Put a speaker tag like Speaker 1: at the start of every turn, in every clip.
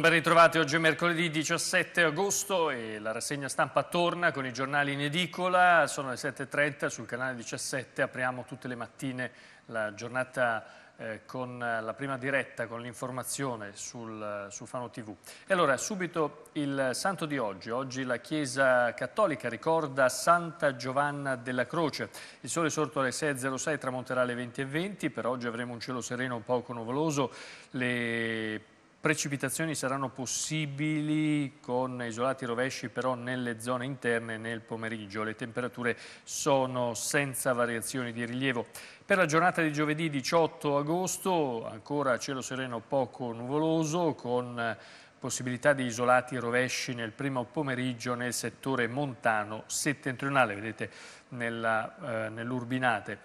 Speaker 1: Buongiorno, ben ritrovati. Oggi è mercoledì 17 agosto e la rassegna stampa torna con i giornali in edicola. Sono le 7.30 sul canale 17. Apriamo tutte le mattine la giornata eh, con la prima diretta, con l'informazione sul, sul Fano TV. E allora, subito il santo di oggi. Oggi la Chiesa Cattolica ricorda Santa Giovanna della Croce. Il sole sorto alle 6.06 tramonterà alle 20.20. Per oggi avremo un cielo sereno un poco nuvoloso. Le Precipitazioni saranno possibili con isolati rovesci però nelle zone interne nel pomeriggio. Le temperature sono senza variazioni di rilievo. Per la giornata di giovedì 18 agosto ancora cielo sereno poco nuvoloso con possibilità di isolati rovesci nel primo pomeriggio nel settore montano settentrionale, vedete eh, nell'Urbinate. Eh, nell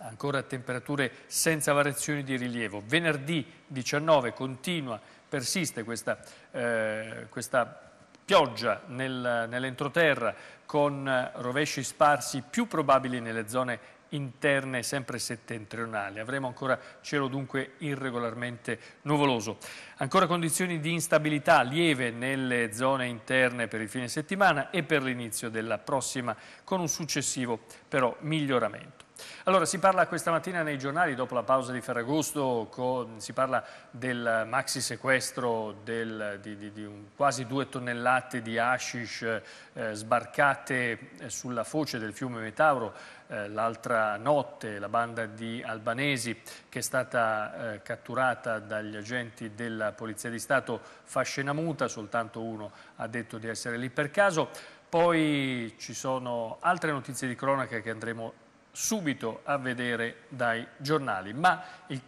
Speaker 1: ancora a temperature senza variazioni di rilievo. Venerdì 19 continua, persiste questa, eh, questa pioggia nel, nell'entroterra con rovesci sparsi più probabili nelle zone interne sempre settentrionali. Avremo ancora cielo dunque irregolarmente nuvoloso. Ancora condizioni di instabilità lieve nelle zone interne per il fine settimana e per l'inizio della prossima con un successivo però miglioramento. Allora, si parla questa mattina nei giornali, dopo la pausa di Ferragosto, con, si parla del maxi sequestro del, di, di, di un, quasi due tonnellate di hashish eh, sbarcate eh, sulla foce del fiume Metauro eh, l'altra notte, la banda di albanesi che è stata eh, catturata dagli agenti della Polizia di Stato fascina muta, soltanto uno ha detto di essere lì per caso. Poi ci sono altre notizie di cronaca che andremo a subito a vedere dai giornali, ma il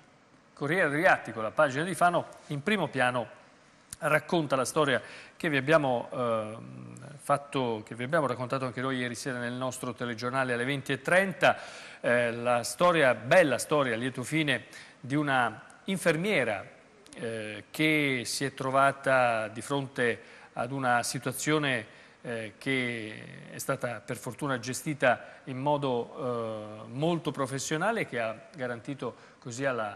Speaker 1: Corriere Riattico, la pagina di Fano, in primo piano racconta la storia che vi, abbiamo, eh, fatto, che vi abbiamo, raccontato anche noi ieri sera nel nostro telegiornale alle 20.30, eh, la storia, bella storia, lieto fine, di una infermiera eh, che si è trovata di fronte ad una situazione eh, che è stata per fortuna gestita in modo eh, molto professionale che ha garantito così alla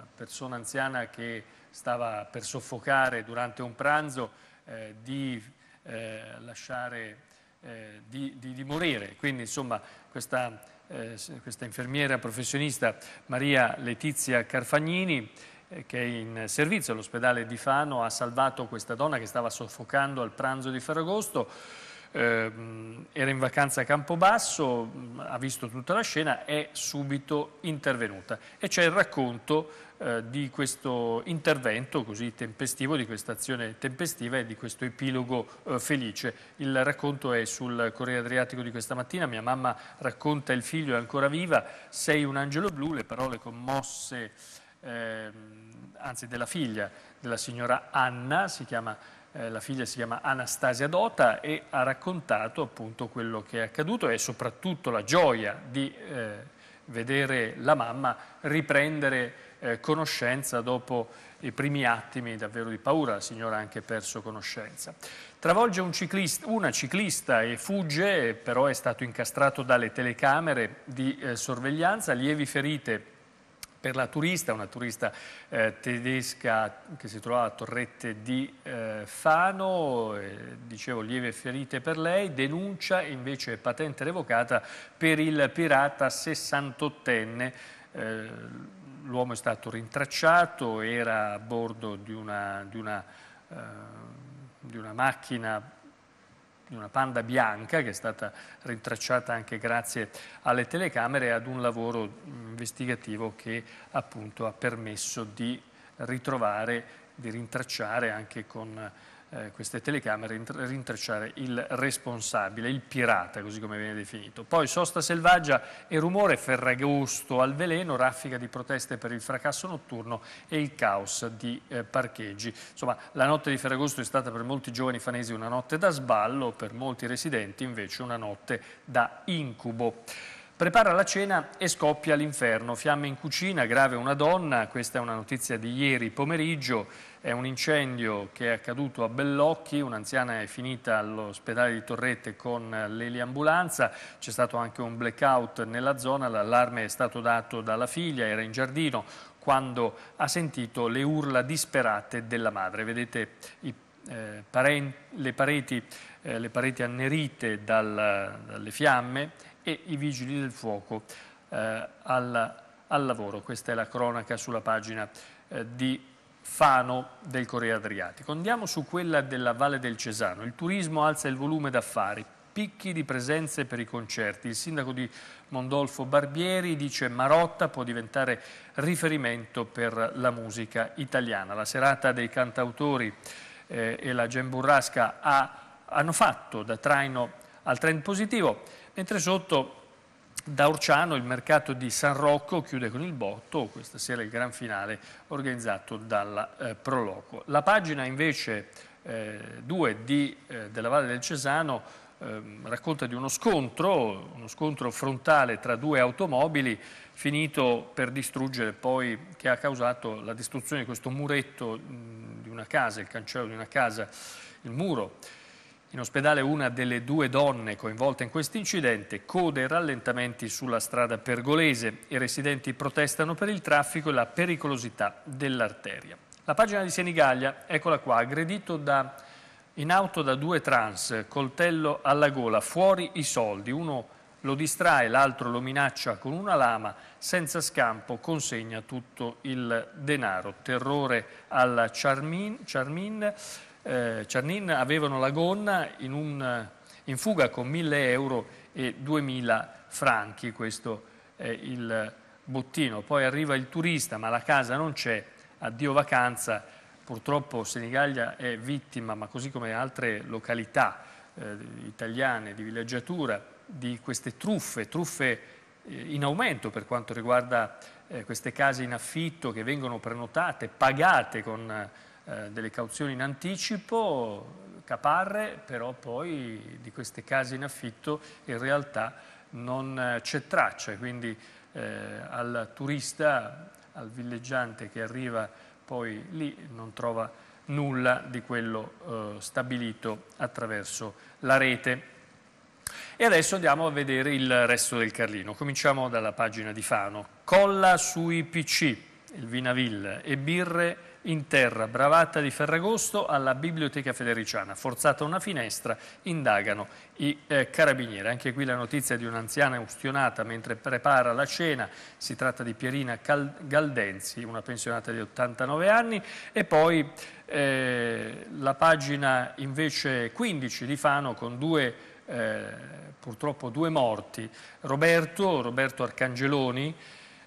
Speaker 1: eh, persona anziana che stava per soffocare durante un pranzo eh, di eh, lasciare eh, di, di, di, morire. Quindi insomma questa, eh, questa, infermiera professionista Maria Letizia Carfagnini eh, che è in servizio all'ospedale di Fano ha salvato questa donna che stava soffocando al pranzo di Ferragosto. Eh, era in vacanza a Campobasso, mm, ha visto tutta la scena, è subito intervenuta. E c'è il racconto eh, di questo intervento così tempestivo, di questa azione tempestiva e di questo epilogo eh, felice. Il racconto è sul Corriere Adriatico di questa mattina, mia mamma racconta il figlio è ancora viva, sei un angelo blu, le parole commosse eh, anzi della figlia della signora Anna, si chiama, eh, la figlia si chiama Anastasia Dota e ha raccontato appunto quello che è accaduto e soprattutto la gioia di eh, vedere la mamma riprendere eh, conoscenza dopo i primi attimi davvero di paura, la signora ha anche perso conoscenza. Travolge un ciclista, una ciclista e fugge, però è stato incastrato dalle telecamere di eh, sorveglianza, lievi ferite per la turista, una turista eh, tedesca che si trovava a Torrette di eh, Fano, eh, dicevo lieve ferite per lei, denuncia invece patente revocata per il pirata 68enne. Eh, l'uomo è stato rintracciato, era a bordo di una, di una, eh, di una macchina una panda bianca che è stata rintracciata anche grazie alle telecamere e ad un lavoro investigativo che appunto ha permesso di ritrovare, di rintracciare anche con eh, queste telecamere rintracciare il responsabile, il pirata così come viene definito. Poi sosta selvaggia e rumore, Ferragosto al veleno, raffica di proteste per il fracasso notturno e il caos di eh, parcheggi. Insomma la notte di Ferragosto è stata per molti giovani fanesi una notte da sballo, per molti residenti invece una notte da incubo. Prepara la cena e scoppia l'inferno, fiamme in cucina, grave una donna, questa è una notizia di ieri pomeriggio, è un incendio che è accaduto a Bellocchi, un'anziana è finita all'ospedale di Torrette con l'eliambulanza, c'è stato anche un blackout nella zona, l'allarme è stato dato dalla figlia, era in giardino quando ha sentito le urla disperate della madre. Vedete i, eh, parenti, le, pareti, eh, le, pareti, annerite dal, dalle fiamme e i vigili del fuoco eh, al, al, lavoro. Questa è la cronaca sulla pagina eh, di Fano del Corriere Adriatico. Andiamo su quella della Valle del Cesano. Il turismo alza il volume d'affari, picchi di presenze per i concerti. Il sindaco di Mondolfo Barbieri dice Marotta può diventare riferimento per la musica italiana. La serata dei cantautori eh, e la Gemburrasca ha, hanno fatto da traino al trend positivo, mentre sotto da Orciano il mercato di San Rocco chiude con il botto, questa sera il gran finale organizzato dalla eh, Proloco. La pagina invece 2 eh, eh, della Valle del Cesano ehm, racconta di uno scontro, uno scontro frontale tra due automobili finito per distruggere poi, che ha causato la distruzione di questo muretto mh, di una casa, il cancello di una casa, il muro in ospedale una delle due donne coinvolte in questo incidente, code rallentamenti sulla strada pergolese. I residenti protestano per il traffico e la pericolosità dell'arteria. La pagina di Senigallia, eccola qua, aggredito da, in auto da due trans, coltello alla gola, fuori i soldi, uno lo distrae, l'altro lo minaccia con una lama, senza scampo consegna tutto il denaro. Terrore alla Charmin, Charmin eh, Ciarnin avevano la gonna in, un, in fuga con 1000 euro e 2000 franchi, questo è il bottino. Poi arriva il turista, ma la casa non c'è, addio vacanza. Purtroppo Senigallia è vittima, ma così come altre località eh, italiane di villeggiatura, di queste truffe, truffe eh, in aumento per quanto riguarda eh, queste case in affitto che vengono prenotate, pagate con eh, delle cauzioni in anticipo, caparre, però poi di queste case in affitto in realtà non eh, c'è traccia, quindi eh, al turista, al villeggiante che arriva poi lì non trova nulla di quello eh, stabilito attraverso la rete. E adesso andiamo a vedere il resto del Carlino. Cominciamo dalla pagina di Fano. Colla sui PC, il Vinaville e birre in terra, bravata di Ferragosto alla Biblioteca Federiciana, forzata una finestra, indagano i eh, carabinieri. Anche qui la notizia di un'anziana ustionata mentre prepara la cena, si tratta di Pierina Cal Galdenzi, una pensionata di 89 anni, e poi eh, la pagina invece 15 di Fano con due eh, purtroppo due morti, Roberto, Roberto Arcangeloni,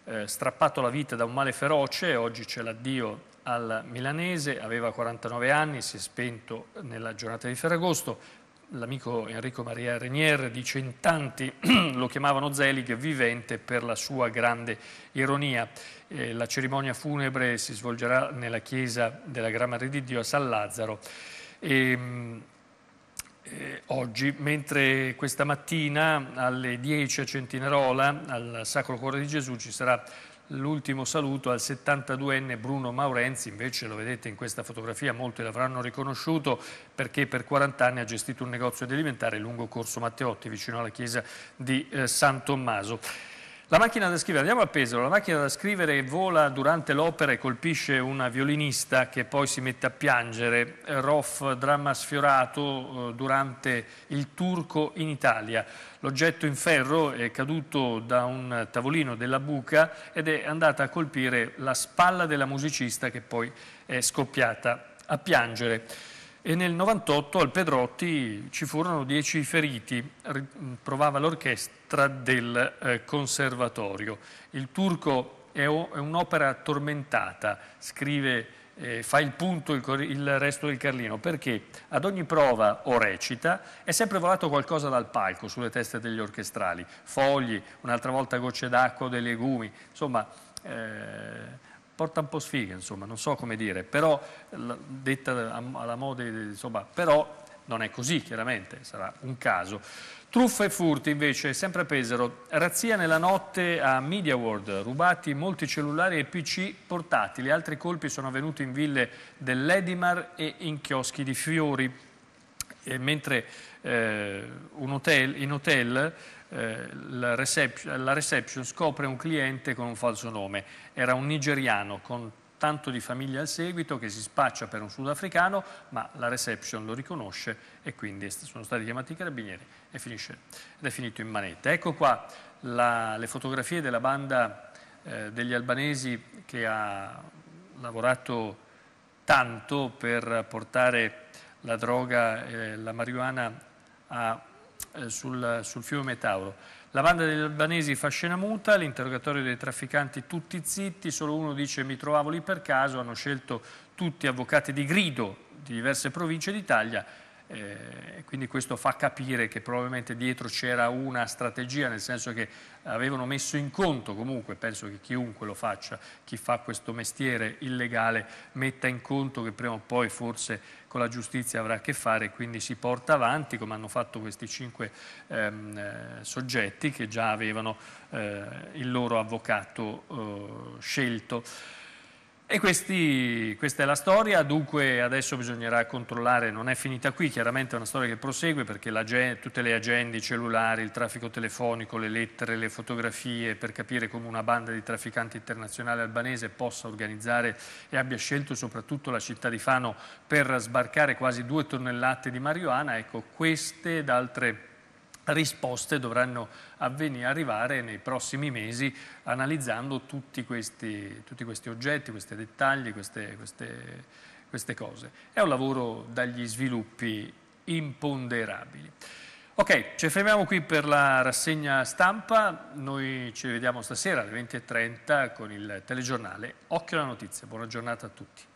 Speaker 1: eh, strappato la vita da un male feroce, oggi c'è l'addio al milanese, aveva 49 anni, si è spento nella giornata di Ferragosto. L'amico Enrico Maria Renier dice in tanti lo chiamavano Zelig vivente per la sua grande ironia. Eh, la cerimonia funebre si svolgerà nella chiesa della Gramare di Dio a San Lazzaro. E, ehm, eh, oggi, mentre questa mattina alle 10 a Centinarola al Sacro Cuore di Gesù ci sarà L'ultimo saluto al 72enne Bruno Maurenzi, invece lo vedete in questa fotografia, molti l'avranno riconosciuto perché per 40 anni ha gestito un negozio di alimentare lungo Corso Matteotti vicino alla chiesa di eh, San Tommaso. La macchina da scrivere, andiamo a Pesaro, la macchina da scrivere vola durante l'opera e colpisce una violinista che poi si mette a piangere, Roff dramma sfiorato eh, durante il turco in Italia. L'oggetto in ferro è caduto da un tavolino della buca ed è andata a colpire la spalla della musicista che poi è scoppiata a piangere e nel 98 al Pedrotti ci furono dieci feriti, provava l'orchestra del eh, conservatorio. Il turco è, è un'opera tormentata, scrive, eh, fa il punto il, il, resto del Carlino, perché ad ogni prova o recita è sempre volato qualcosa dal palco sulle teste degli orchestrali, fogli, un'altra volta gocce d'acqua o dei legumi, insomma... Eh, porta un po' sfiga, insomma, non so come dire, però, detta alla moda, insomma, però non è così, chiaramente, sarà un caso. Truffa e furti invece, sempre a Pesaro, razzia nella notte a Media World, rubati molti cellulari e pc portatili, altri colpi sono avvenuti in ville dell'Edimar e in chioschi di fiori, e mentre eh, un hotel, in hotel eh, la, reception, la, reception, scopre un cliente con un falso nome. Era un nigeriano con tanto di famiglia al seguito che si spaccia per un sudafricano, ma la reception lo riconosce e quindi sono stati chiamati i carabinieri e finisce, ed è finito in manetta. Ecco qua la, le fotografie della banda eh, degli albanesi che ha lavorato tanto per portare la droga, eh, la marijuana a eh, sul, sul, fiume Tauro. La banda degli albanesi fa scena muta, l'interrogatorio dei trafficanti tutti zitti, solo uno dice mi trovavo lì per caso, hanno scelto tutti avvocati di grido di diverse province d'Italia eh, quindi questo fa capire che probabilmente dietro c'era una strategia, nel senso che avevano messo in conto comunque, penso che chiunque lo faccia, chi fa questo mestiere illegale, metta in conto che prima o poi forse con la giustizia avrà a che fare e quindi si porta avanti come hanno fatto questi cinque ehm, eh, soggetti che già avevano eh, il loro avvocato eh, scelto. E questi, questa è la storia, dunque adesso bisognerà controllare, non è finita qui, chiaramente è una storia che prosegue perché tutte le agende, i cellulari, il traffico telefonico, le lettere, le fotografie per capire come una banda di trafficanti internazionale albanese possa organizzare e abbia scelto soprattutto la città di Fano per sbarcare quasi due tonnellate di marijuana, ecco queste ed altre risposte dovranno avvenire, arrivare nei prossimi mesi analizzando tutti questi, tutti questi oggetti, questi dettagli, queste, queste, queste cose. È un lavoro dagli sviluppi imponderabili. Ok, ci fermiamo qui per la rassegna stampa, noi ci vediamo stasera alle 20.30 con il telegiornale. Occhio alla notizia, buona giornata a tutti.